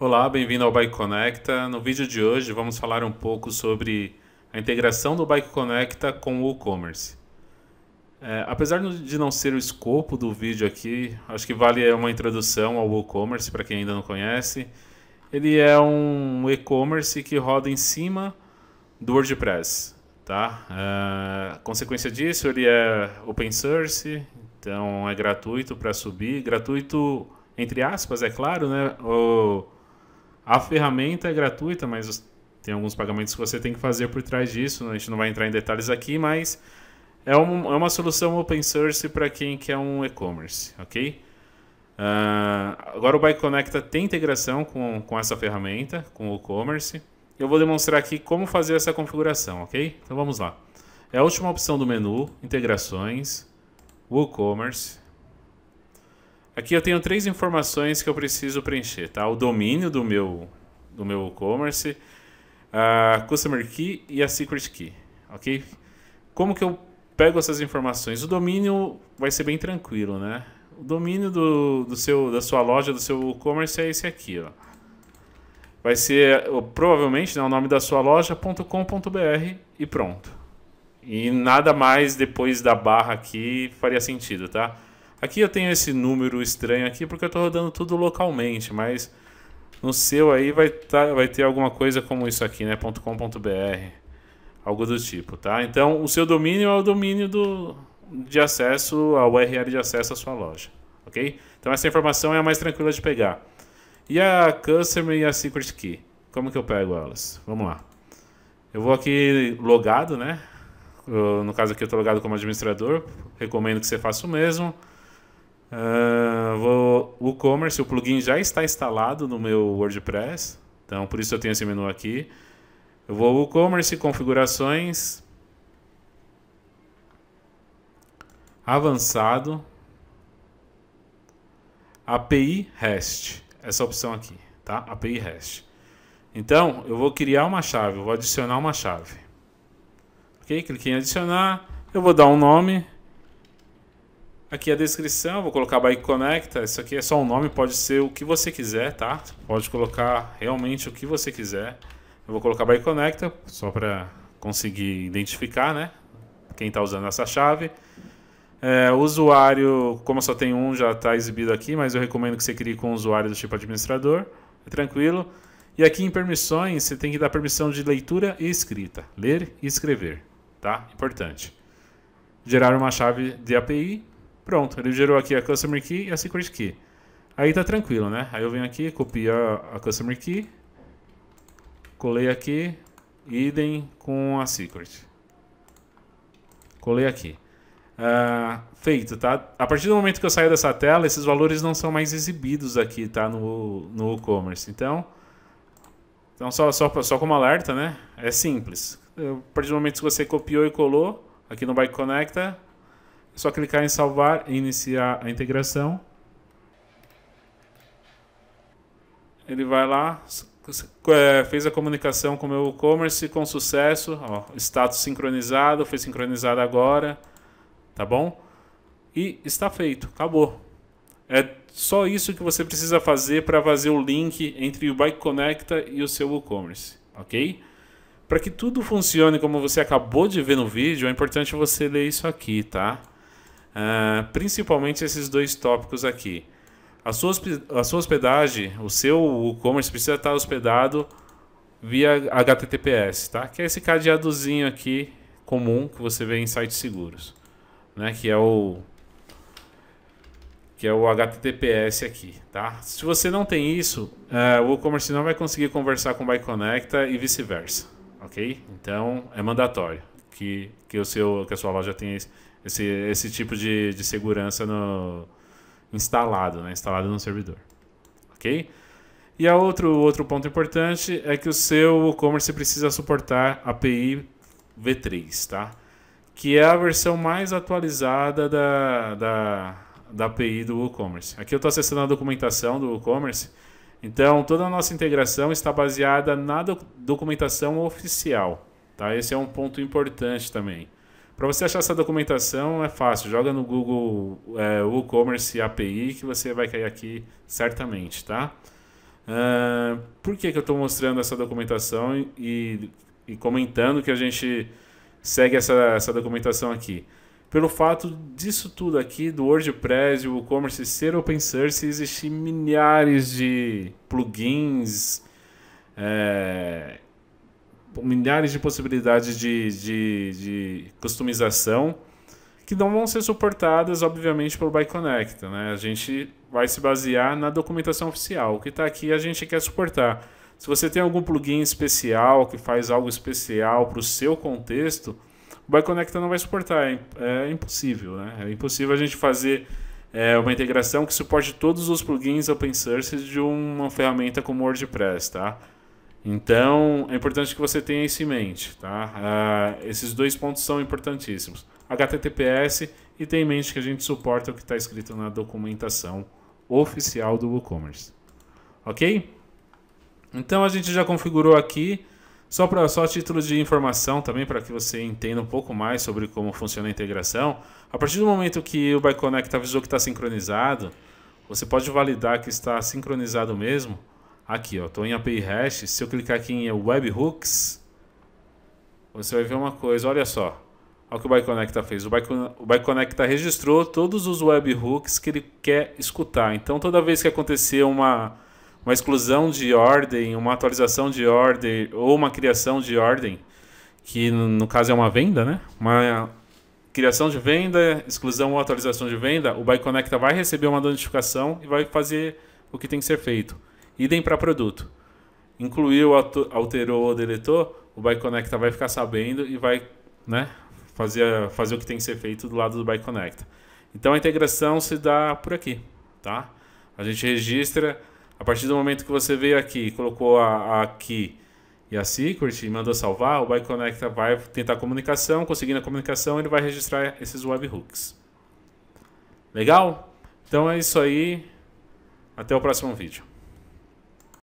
Olá, bem-vindo ao Bike Conecta. No vídeo de hoje vamos falar um pouco sobre a integração do Bike Conecta com o WooCommerce. É, apesar de não ser o escopo do vídeo aqui, acho que vale uma introdução ao WooCommerce para quem ainda não conhece. Ele é um e-commerce que roda em cima do WordPress. Tá? É, consequência disso, ele é open source, então é gratuito para subir, gratuito entre aspas, é claro, né? O, a ferramenta é gratuita, mas tem alguns pagamentos que você tem que fazer por trás disso. Né? A gente não vai entrar em detalhes aqui, mas é, um, é uma solução open source para quem quer um e-commerce, ok? Uh, agora o ByConecta tem integração com, com essa ferramenta, com o e-commerce. Eu vou demonstrar aqui como fazer essa configuração, ok? Então vamos lá. É a última opção do menu, integrações, WooCommerce. Aqui eu tenho três informações que eu preciso preencher, tá? O domínio do meu do meu e-commerce, a customer key e a secret key, ok? Como que eu pego essas informações? O domínio vai ser bem tranquilo, né? O domínio do, do seu da sua loja, do seu e-commerce é esse aqui, ó. Vai ser provavelmente né, o nome da sua loja.com.br e pronto. E nada mais depois da barra aqui faria sentido, tá? Aqui eu tenho esse número estranho aqui porque eu estou rodando tudo localmente, mas no seu aí vai, tá, vai ter alguma coisa como isso aqui, né? .com.br, algo do tipo, tá? Então o seu domínio é o domínio do, de acesso, a URL de acesso à sua loja, ok? Então essa informação é a mais tranquila de pegar. E a Customer e a Secret Key, como que eu pego elas? Vamos lá. Eu vou aqui logado, né? No caso aqui eu estou logado como administrador, recomendo que você faça o mesmo. Uh, o WooCommerce, o plugin já está instalado no meu WordPress, então por isso eu tenho esse menu aqui. Eu vou WooCommerce, configurações, avançado, API REST, essa opção aqui, tá? API REST. Então, eu vou criar uma chave, eu vou adicionar uma chave. Ok? Cliquei em adicionar, eu vou dar um nome, Aqui é a descrição, vou colocar Bike Conecta. Isso aqui é só um nome, pode ser o que você quiser, tá? Pode colocar realmente o que você quiser. Eu vou colocar Bike Conecta só para conseguir identificar, né? Quem está usando essa chave. É, usuário, como eu só tem um, já está exibido aqui, mas eu recomendo que você crie com o usuário do tipo administrador. É tranquilo. E aqui em permissões, você tem que dar permissão de leitura e escrita. Ler e escrever, tá? Importante. Gerar uma chave de API Pronto, ele gerou aqui a Customer Key e a Secret Key. Aí tá tranquilo, né? Aí eu venho aqui, copio a Customer Key, colei aqui, idem com a Secret. Colei aqui. Uh, feito, tá? A partir do momento que eu saio dessa tela, esses valores não são mais exibidos aqui, tá? No, no e-commerce. Então, então só, só, só como alerta, né? É simples. A partir do momento que você copiou e colou, aqui no Bike connecta só clicar em salvar e iniciar a integração. Ele vai lá, é, fez a comunicação com o meu e-commerce com sucesso. Ó, status sincronizado, foi sincronizado agora. Tá bom? E está feito, acabou. É só isso que você precisa fazer para fazer o link entre o Bike Conecta e o seu e-commerce, ok? Para que tudo funcione como você acabou de ver no vídeo, é importante você ler isso aqui, tá? Ah, principalmente esses dois tópicos aqui. A sua, a sua hospedagem, o seu e-commerce precisa estar hospedado via HTTPS, tá? Que é esse cadeadozinho aqui comum que você vê em sites seguros, né? Que é o que é o HTTPS aqui, tá? Se você não tem isso, é, o e-commerce não vai conseguir conversar com o ByConecta e vice-versa, ok? Então é mandatório que que o seu que a sua loja tenha esse, esse tipo de, de segurança no, instalado, né? instalado no servidor. Ok? E a outro, outro ponto importante é que o seu e-commerce precisa suportar API V3, tá? que é a versão mais atualizada da, da, da API do WooCommerce. Aqui eu estou acessando a documentação do WooCommerce. Então, toda a nossa integração está baseada na documentação oficial. Tá? Esse é um ponto importante também. Para você achar essa documentação é fácil, joga no Google é, WooCommerce API que você vai cair aqui certamente, tá? Uh, por que, que eu estou mostrando essa documentação e, e, comentando que a gente segue essa, essa documentação aqui? Pelo fato disso tudo aqui, do WordPress, e WooCommerce ser open source, existir milhares de plugins, é, milhares de possibilidades de, de, de customização que não vão ser suportadas, obviamente, pelo ByConnect. Né? A gente vai se basear na documentação oficial. O que está aqui a gente quer suportar. Se você tem algum plugin especial que faz algo especial para o seu contexto, o ByConnect não vai suportar. É, é, impossível. Né? É impossível a gente fazer é, uma integração que suporte todos os plugins open source de uma ferramenta como WordPress. Tá? Então, é importante que você tenha isso em mente, tá? Uh, esses dois pontos são importantíssimos. HTTPS e tenha em mente que a gente suporta o que está escrito na documentação oficial do WooCommerce. Ok? Então, a gente já configurou aqui, só para só título de informação também, para que você entenda um pouco mais sobre como funciona a integração. A partir do momento que o ByConnect avisou que está sincronizado, você pode validar que está sincronizado mesmo, Aqui, ó, estou em API Hash. Se eu clicar aqui em Webhooks, você vai ver uma coisa, olha só. Olha o que o ByConnecta fez. O ByConnecta registrou todos os webhooks que ele quer escutar. Então, toda vez que acontecer uma, uma exclusão de ordem, uma atualização de ordem ou uma criação de ordem, que no caso é uma venda, né? Uma criação de venda, exclusão ou atualização de venda, o ByConnecta vai receber uma notificação e vai fazer o que tem que ser feito. Idem para produto. Incluiu, alterou ou deletou, o Buy Connecta vai ficar sabendo e vai né, fazer, fazer o que tem que ser feito do lado do Buy Connecta. Então a integração se dá por aqui. Tá? A gente registra, a partir do momento que você veio aqui, colocou a, a key e a secret mandou salvar, o Buy Connecta vai tentar comunicação, conseguindo a comunicação, ele vai registrar esses webhooks. Legal? Então é isso aí. Até o próximo vídeo.